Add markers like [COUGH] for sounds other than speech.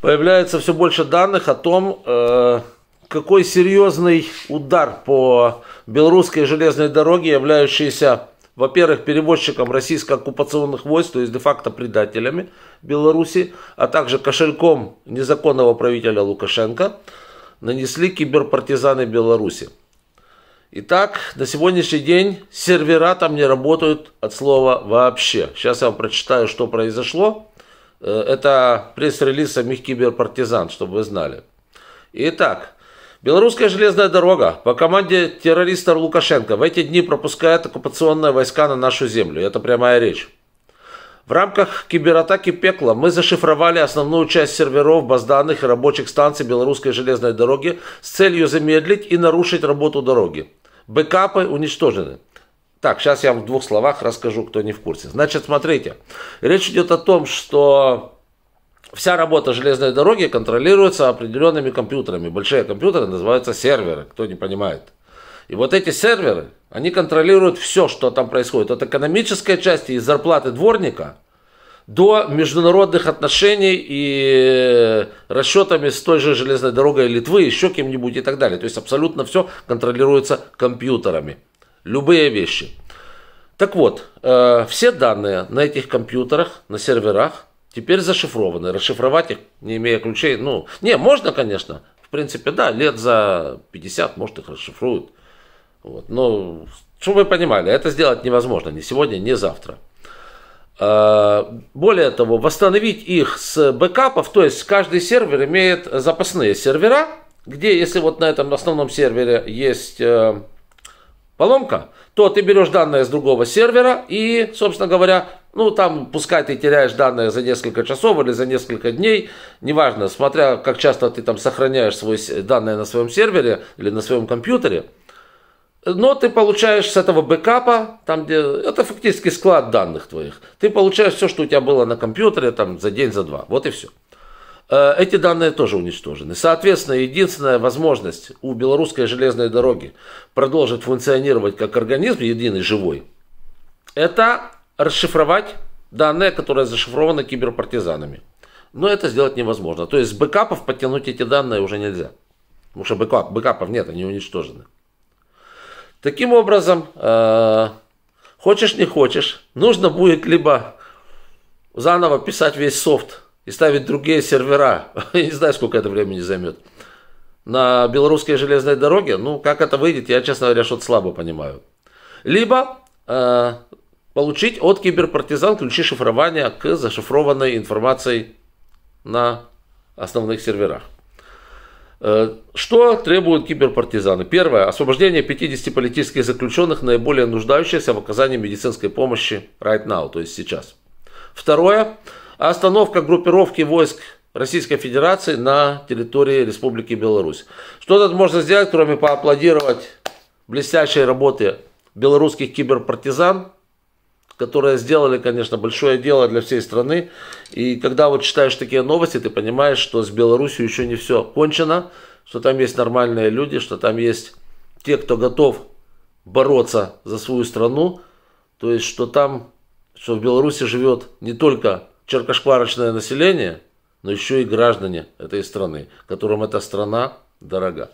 появляется все больше данных о том, э, какой серьезный удар по белорусской железной дороге, являющейся, во-первых, перевозчиком российско-оккупационных войск, то есть де-факто предателями Беларуси, а также кошельком незаконного правителя Лукашенко, нанесли киберпартизаны Беларуси. Итак, на сегодняшний день сервера там не работают от слова вообще. Сейчас я вам прочитаю, что произошло. Э, это пресс-релиз самих киберпартизан, чтобы вы знали. Итак, Белорусская железная дорога по команде террориста Лукашенко в эти дни пропускает оккупационные войска на нашу землю. Это прямая речь. В рамках кибератаки «Пекла» мы зашифровали основную часть серверов, баз данных и рабочих станций Белорусской железной дороги с целью замедлить и нарушить работу дороги. Бэкапы уничтожены. Так, сейчас я вам в двух словах расскажу, кто не в курсе. Значит, смотрите, речь идет о том, что вся работа железной дороги контролируется определенными компьютерами. Большие компьютеры называются серверы, кто не понимает. И вот эти серверы, они контролируют все, что там происходит. От экономической части и зарплаты дворника до международных отношений и э, расчетами с той же железной дорогой Литвы, еще кем-нибудь и так далее. То есть абсолютно все контролируется компьютерами любые вещи. Так вот, э, все данные на этих компьютерах, на серверах теперь зашифрованы. Расшифровать их, не имея ключей, ну, не, можно, конечно. В принципе, да, лет за 50, может, их расшифруют. Вот. Но, чтобы вы понимали, это сделать невозможно ни сегодня, ни завтра. Э, более того, восстановить их с бэкапов, то есть каждый сервер имеет запасные сервера, где если вот на этом основном сервере есть э, Поломка, то ты берешь данные с другого сервера и, собственно говоря, ну там пускай ты теряешь данные за несколько часов или за несколько дней, неважно, смотря как часто ты там сохраняешь свои данные на своем сервере или на своем компьютере, но ты получаешь с этого бэкапа, там где это фактически склад данных твоих, ты получаешь все, что у тебя было на компьютере там за день, за два, вот и все. Э, эти данные тоже уничтожены. Соответственно, единственная возможность у белорусской железной дороги продолжить функционировать как организм единый живой, это расшифровать данные, которые зашифрованы киберпартизанами. Но это сделать невозможно. То есть с бэкапов подтянуть эти данные уже нельзя. Потому что бэкап, бэкапов нет, они уничтожены. Таким образом, э, хочешь не хочешь, нужно будет либо заново писать весь софт и ставить другие сервера. [LAUGHS] не знаю, сколько это времени займет. На белорусской железной дороге, ну, как это выйдет, я, честно говоря, что-то слабо понимаю. Либо э, получить от киберпартизан ключи шифрования к зашифрованной информации на основных серверах. Э, что требуют киберпартизаны? Первое. Освобождение 50 политических заключенных, наиболее нуждающихся в оказании медицинской помощи right now, то есть сейчас. Второе остановка группировки войск Российской Федерации на территории Республики Беларусь. Что тут можно сделать, кроме поаплодировать блестящей работе белорусских киберпартизан, которые сделали, конечно, большое дело для всей страны. И когда вот читаешь такие новости, ты понимаешь, что с Беларусью еще не все кончено, что там есть нормальные люди, что там есть те, кто готов бороться за свою страну, то есть что там, что в Беларуси живет не только черкошкварочное население, но еще и граждане этой страны, которым эта страна дорога.